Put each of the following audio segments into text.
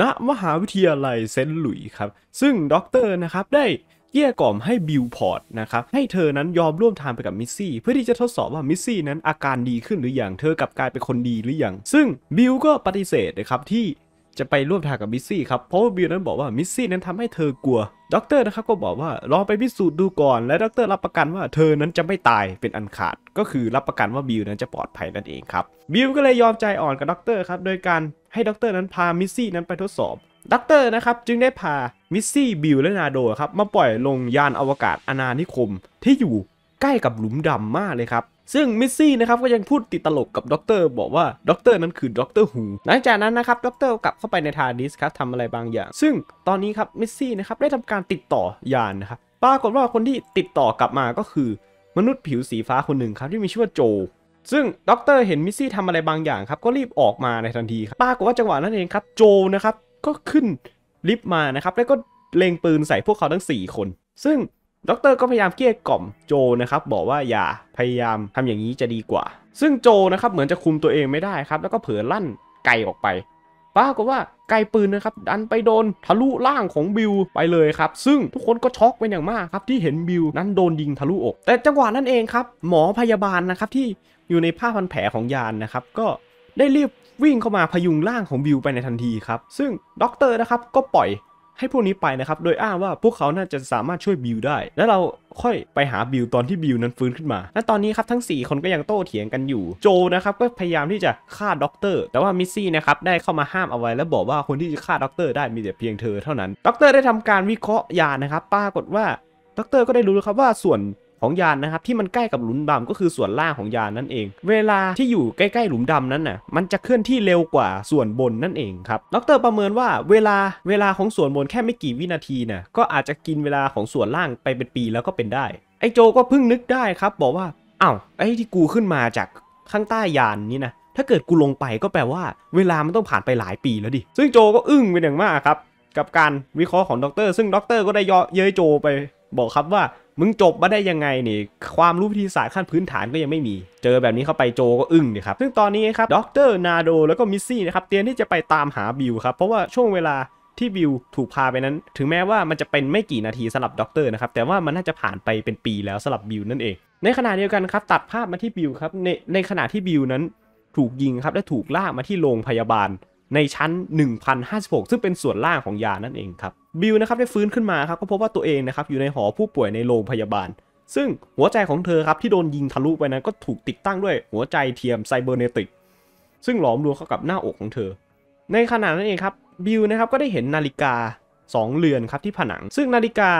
ณมหาวิทยาลัยเซนต์หลุยส์ครับซึ่งด็อกเตอร์นะครับได้เกลี้ยกล่อมให้บิลพอร์ตนะครับให้เธอนั้นยอมร่วมทางไปกับมิสซี่เพื่อที่จะทดสอบว่ามิสซี่นั้นอาการดีขึ้นหรืออยังเธอกลับกลายเป็นคนดีหรืออยังซึ่งบิลก็ปฏิเสธนะครับที่จะไปร่วมทางกับมิสซี่ครับเพราะว่าบิลนั้นบอกว่ามิสซี่นั้นทำให้เธอกลัวด็อกเตอร์นะครับก็บอกว่าลองไปพิสูจน์ดูก่อนและด็อกเตอร์รับประกันว่าเธอนั้นจะไม่ตายเป็นอันขาด ก็คือรับประกันว่าบิลนั้นจะปลอดภัยนั่นเองครับบิลก็เลยยอมใจอ่อนกับด็อกเตอร์ครับโดยการให้ด็อกเตอร์นั้นพามิสซี่นั้นไปทดสอบด็อกเตอร์นะครับจึงได้พามิสซี่บิลและนาโดครับมาปล่อยลงยานอวกาศอนานิคมที่อยู่ใกล้กับหลุมดำมากเลยครับ ซึ่งมิสซี่นะครับก็ยังพูดติดตลกกับด็อกเตอร์บอกว่าด็อกเตอร์นั้นคือด็อกเตอร์ฮูหลังจากนั้นนะครับด็อกเตอร์กลับเข้าไปในทาร์ดิสครับทำอะไรบางอย่าง ซึ่งตอนนี้ครับมิสซี่นะครับได้ทำการติดต่อยานนะครับปรากฏว่าคนที่ติดต่อกลับมาก็คือมนุษย์ผิวสีฟ้าคนหนึ่งครับที่มีชื่อว่าโจซึ่งด็อกเตอร์เห็นมิซี่ทำอะไรบางอย่างครับก็รีบออกมาในทันทีครับปรากฏว่าจังหวะนั้นเองครับ โจนะครับก็ขึ้นลิฟต์มานะครับแล้วก็เล็งปืนใส่พวกเขาทั้ง4คนซึ่งด็อกเตอร์ก็พยายามเกลี้ยกล่อมโจนะครับบอกว่าอย่าพยายามทำอย่างนี้จะดีกว่า ซึ่งโจนะครับเหมือนจะคุมตัวเองไม่ได้ครับ แล้วก็เผลอลั่นไกลออกไปปรากฏว่าไกลปืนนะครับดันไปโดนทะลุล่างของบิวไปเลยครับ ซึ่งทุกคนก็ช็อกเป็นอย่างมากครับที่เห็นบิวนั้นโดนยิงทะลุอกแต่จังหวะนั้นเองครับหมอพยาบาลนะครับที่อยู่ในผ้าพันแผลของยานนะครับก็ได้รีบวิ่งเข้ามาพยุงร่างของบิวไปในทันทีครับซึ่งด็อกเตอร์นะครับก็ปล่อยให้พวกนี้ไปนะครับโดยอ้างว่าพวกเขาน่าจะสามารถช่วยบิวได้แล้วเราค่อยไปหาบิวตอนที่บิวนั้นฟื้นขึ้นมาและตอนนี้ครับทั้ง 4 คนก็ยังโต้เถียงกันอยู่โจนะครับก็พยายามที่จะฆ่าด็อกเตอร์แต่ว่ามิซี่นะครับได้เข้ามาห้ามเอาไว้ และบอกว่าคนที่จะฆ่าด็อกเตอร์ได้มีแต่เพียงเธอเท่านั้นด็อกเตอร์ได้ทำการวิเคราะห์ยานะครับปรากฏว่าด็อกเตอร์ก็ได้รู้แล้วครับว่าส่วนของยานนะครับที่มันใกล้กับหลุมดำก็คือส่วนล่างของยานนั่นเอง เวลาที่อยู่ใกล้ๆหลุมดำนั้นน่ะมันจะเคลื่อนที่เร็วกว่าส่วนบนนั่นเองครับ ดรประเมินว่า เวลาเวลาของส่วนบนแค่ไม่กี่วินาทีน่ะก็อาจจะกินเวลาของส่วนล่างไปเป็นปีแล้วก็เป็นได้ไอโจก็เพิ่งนึกได้ครับ บอกว่าอ้าวไอ้ที่กูขึ้นมาจากข้างใต้ยานนี้นะถ้าเกิดกูลงไปก็แปลว่า เวลามันต้องผ่านไปหลายปีแล้วดิซึ่งโจก็อึ้งเป็นอย่างมากครับกับการวิเคราะห์ของด็อกเตอร์ซึ่งด็อกเตอร์ก็ได้เย้ยโจไป บอกครับว่ามึงจบมาได้ยังไงนี่ความรู้วิทยาศาสตร์ขั้นพื้นฐานก็ยังไม่มี เจอแบบนี้เข้าไปโจก็อึ้งเลยครับซึ่งตอนนี้ครับด็อกเตอร์นาโดแล้วก็มิซี่นะครับ เตรียมที่จะไปตามหาบิวครับเพราะว่าช่วงเวลาที่บิวถูกพาไปนั้น ถึงแม้ว่ามันจะเป็นไม่กี่นาทีสำหรับด็อกเตอร์นะครับแต่ว่ามันน่าจะผ่านไปเป็นปีแล้วสำหรับบิวนั่นเอง ในขณะเดียวกันครับตัดภาพมาที่บิวครับในในขณะที่บิวนั้นถูกยิงครับและถูกลากมาที่โรงพยาบาลในชั้น 1056 ซึ่งเป็นส่วนล่างของยานั่นเองครับบิลนะครับได้ฟื้นขึ้นมาครับก็พบว่าตัวเองนะครับอยู่ในหอผู้ป่วยในโรงพยาบาล ซึ่งหัวใจของเธอครับที่โดนยิงทะลุไปนั้นก็ถูกติดตั้งด้วยหัวใจเทียมไซเบอร์เนติกซึ่งหลอมรวมเข้ากับหน้าอกของเธอ ในขณะนั้นเองครับบิลนะครับก็ได้เห็นนาฬิกา 2 เรือนครับที่ผนัง ซึ่งนาฬิกา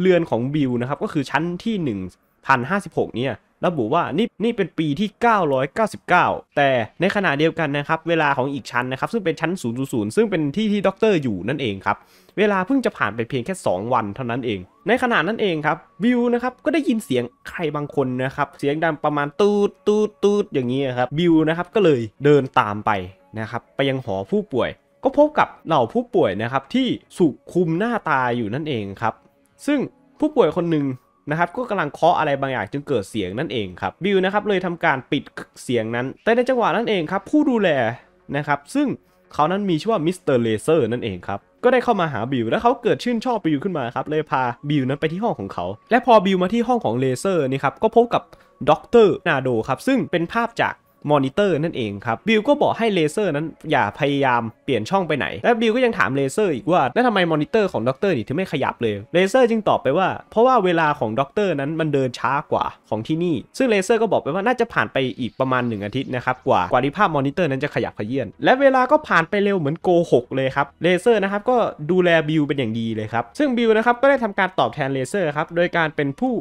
เรือนของบิลนะครับก็คือชั้นที่ 1056เนี่ยระบุว่านี่นี่เป็นปีที่ 999 แต่ในขณะเดียวกันนะครับเวลาของอีกชั้นนะครับ ซึ่งเป็นชั้น 0 0์ซึ่งเป็นที่ที่ด็อกเตอร์อยู่นั่นเองครับเวลาเพิ่งจะผ่านไปเพียงแค่ 2 วันเท่านั้นเอง ในขณะนั้นเองครับวิวนะครับก็ได้ยินเสียงใครบางคนนะครับเสียงดังประมาณตูดตูดตูดอย่างนี้ครับวิวนะครับก็เลยเดินตามไปนะครับไปยังหอผู้ป่วย ก็พบกับเหล่าผู้ป่วยนะครับที่สุขคุมหน้าตาอยู่นั่นเองครับซึ่งผู้ป่วยคนหนึ่งนะครับก็กำลังเคาะอะไรบางอย่างจึงเกิดเสียงนั่นเองครับบิลนะครับเลยทำการปิดเสียงนั้น แต่ในจังหวะนั้นเองครับผู้ดูแลนะครับซึ่งเขานั้นมีชื่อว่ามิสเตอร์เลเซอร์นั่นเองครับก็ได้เข้ามาหาบิล แล้วเขาเกิดชื่นชอบบิลขึ้นมาครับเลยพาบิลนั้นไปที่ห้องของเขา และพอบิลมาที่ห้องของเลเซอร์นี่ครับก็พบกับด็อกเตอร์นาโดครับซึ่งเป็นภาพจากมอนิเตอร์นั่นเองครับบิลก็บอกให้เลเซอร์นั้นอย่าพยายามเปลี่ยนช่องไปไหนและบิลก็ยังถามเลเซอร์อีกว่าแล้วทำไมมอนิเตอร์ของด็อกเตอร์นี่ถึงไม่ขยับเลยเลเซอร์จึงตอบไปว่า เพราะว่าเวลาของด็อกเตอร์นั้นมันเดินช้ากว่าของที่นี่ ซึ่งเลเซอร์ก็บอกไปว่าน่าจะผ่านไปอีกประมาณ 1 อาทิตย์นะครับ กว่ากว่าที่ภาพมอนิเตอร์นั้นจะขยับขยื่นและเวลาก็ผ่านไปเร็วเหมือนโกหกเลยครับเลเซอร์นะครับก็ดูแลบิลเป็นอย่างดีเลยครับซึ่งบิลนะครับก็ได้ทำการตอบแทนเลเซอร์ครับโดยการเป็นผู้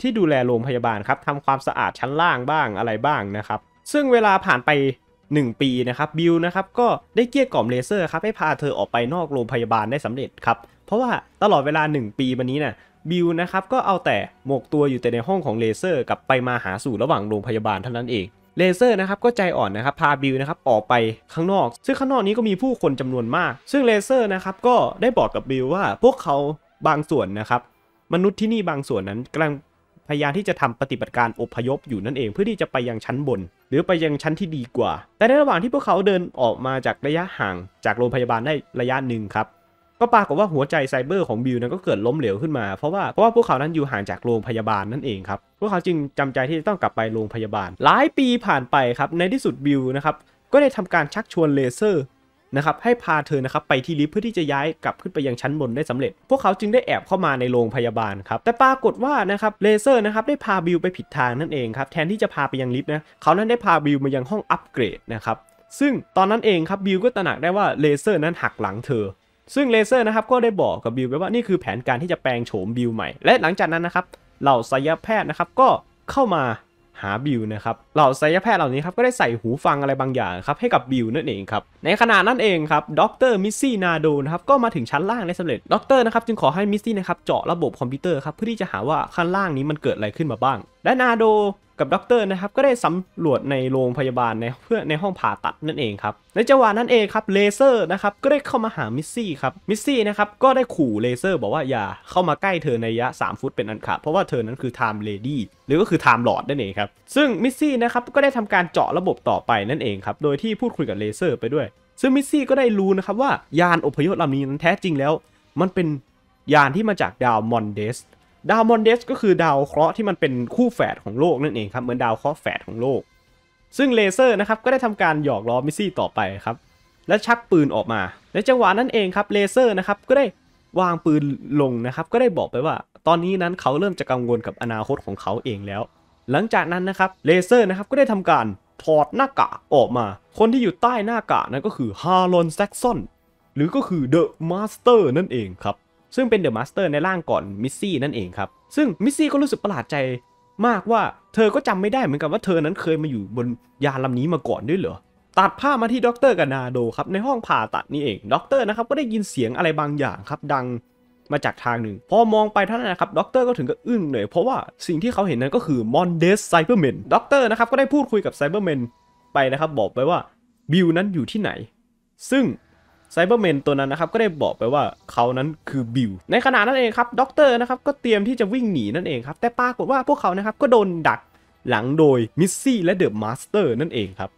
ที่ดูแลโรงพยาบาลครับทำความสะอาดชั้นล่างบ้างอะไรบ้างนะครับซึ่งเวลาผ่านไป 1 ปีนะครับบิลนะครับก็ได้เกลี้ยกล่อมเลเซอร์ครับให้พาเธอออกไปนอกโรงพยาบาลได้สำเร็จครับเพราะว่าตลอดเวลา 1 ปีมานี้นะ่ะบิลนะครับก็เอาแต่หมกตัวอยู่แต่ในห้องของเลเซอร์กับไปมาหาสู่ระหว่างโรงพยาบาลเท่านั้นเองเลเซอร์นะครับก็ใจอ่อนนะครับพาบิลนะครับออกไปข้างนอกซึ่งข้างนอกนี้ก็มีผู้คนจำนวนมาก ซึ่งเลเซอร์นะครับก็ได้บอกกับบิลว่าพวกเขาบางส่วนนะครับมนุษย์ที่นี่บางส่วนนั้นกำลังพยายามที่จะทำปฏิบัติการอพยพอยู่นั่นเอง เพื่อที่จะไปยังชั้นบน หรือไปยังชั้นที่ดีกว่า แต่ในระหว่างที่พวกเขาเดินออกมาจากระยะห่างจากโรงพยาบาลได้ระยะหนึ่งครับก็ปรากฏว่าหัวใจไซเบอร์ของบิลนั้นก็เกิดล้มเหลวขึ้นมาเพราะว่าเพราะว่าพวกเขานั้นอยู่ห่างจากโรงพยาบาลนั่นเองครับพวกเขาจึงจำใจที่จะต้องกลับไปโรงพยาบาล หลายปีผ่านไปครับในที่สุดบิลนะครับก็ได้ทำการชักชวนเลเซอร์นะครับให้พาเธอนะครับไปที่ลิฟต์เพื่อที่จะย้ายกลับขึ้นไปยังชั้นบนได้สำเร็จ พวกเขาจึงได้แอบเข้ามาในโรงพยาบาลครับแต่ปรากฏว่านะครับเลเซอร์นะครับได้พาบิลไปผิดทางนั่นเองครับแทนที่จะพาไปยังลิฟต์นะเขานั้นได้พาบิลมายังห้องอัปเกรดนะครับซึ่งตอนนั้นเองครับบิลก็ตระหนักได้ว่าเลเซอร์นั้นหักหลังเธอ ซึ่งเลเซอร์นะครับก็ได้บอกกับบิลไปว่า นี่คือแผนการที่จะแปลงโฉมบิลใหม่และหลังจากนั้นนะครับเหล่าศัลยแพทย์นะครับก็เข้ามาหาบิลนะครับเหล่าศัลยแพทย์เหล่านี้ครับก็ได้ใส่หูฟังอะไรบางอย่างครับให้กับบิลนั่นเองครับ ในขณะนั้นเองครับดรมิสซี่นาโดนะครับก็มาถึงชั้นล่างได้สำเร็จดรนะครับจึงขอให้มิสซี่นะครับเจาะระบบคอมพิวเตอร์ครับเพื่อที่จะหาว่าขั้นล่างนี้มันเกิดอะไรขึ้นมาบ้างด้านาโดกับด็อกเตอร์นะครับก็ได้สำรวจในโรงพยาบาลในเพื่อในห้องผ่าตัดนั่นเองครับในจังหวะนั้นเองครับเลเซอร์นะครับก็ได้เข้ามาหามิสซี่ครับมิสซี่นะครับก็ได้ขู่เลเซอร์บอกว่าอย่าเข้ามาใกล้เธอในระยะ 3 ฟุตเป็นอันขาดเพราะว่าเธอนั้นคือไทม์เลดี้หรือก็คือไทม์ลอดนั่นเองครับซึ่งมิสซี่นะครับก็ได้ทำการเจาะระบบต่อไปนั่นเองครับโดยที่พูดคุยกับเลเซอร์ไปด้วย ซึ่งมิสซี่ก็ได้รู้นะครับว่ายานอพยพลำนี้นั้นแท้จริงแล้วมันเป็นยานที่มาจากดาวมอนเดสดาวมอนเดสก็คือดาวเคราะห์ที่มันเป็นคู่แฝดของโลกนั่นเองครับเหมือนดาวเคราะห์แฝดของโลก ซึ่งเลเซอร์นะครับก็ได้ทำการหยอกล้อมิซี่ต่อไปครับและชักปืนออกมาในจังหวะนั้นเองครับเลเซอร์นะครับก็ได้วางปืนลงนะครับก็ได้บอกไปว่า ตอนนี้นั้นเขาเริ่มจะกังวลกับอนาคตของเขาเองแล้ว หลังจากนั้นนะครับเลเซอร์นะครับก็ได้ทำการถอดหน้ากากออกมา คนที่อยู่ใต้หน้ากากนั้นก็คือฮารอนแซกซอน หรือก็คือเดอะมาสเตอร์นั่นเองครับซึ่งเป็นเดอะมาสเตอร์ในร่างก่อนมิสซี่นั่นเองครับ ซึ่งมิสซี่ก็รู้สึกประหลาดใจมากว่าเธอก็จำไม่ได้เหมือนกันว่าเธอนั้นเคยมาอยู่บนยานลานี้มาก่อนด้วยเหรอ ตัดภาพมาที่ด็อกเตอร์กานาโดครับในห้องผ่าตัดนี่เองด็อกเตอร์นะครับก็ได้ยินเสียงอะไรบางอย่างครับ ดังมาจากทางหนึ่ง พอมองไปเท่านั้นนะครับด็อกเตอร์ก็ถึงกับอึ้งเลย เพราะว่าสิ่งที่เขาเห็นนั้นก็คือมอนเดสไซเบอร์แมนด็อกเตอร์นะครับก็ได้พูดคุยกับไซเบอร์แมนไปนะครับบอกไปว่าบิลนั้นอยู่ที่ไหน ซึ่งไซเบอร์แมนตัวนั้นนะครับ ก็ได้บอกไปว่าเขานั้นคือบิลในขณะนั้นเองครับด็อกเตอร์นะครับ ก็เตรียมที่จะวิ่งหนีนั่นเองครับ แต่ปรากฏว่าพวกเขานะครับ ก็โดนดักหลังโดยมิสซี่และเดอะมาสเตอร์นั่นเองครับ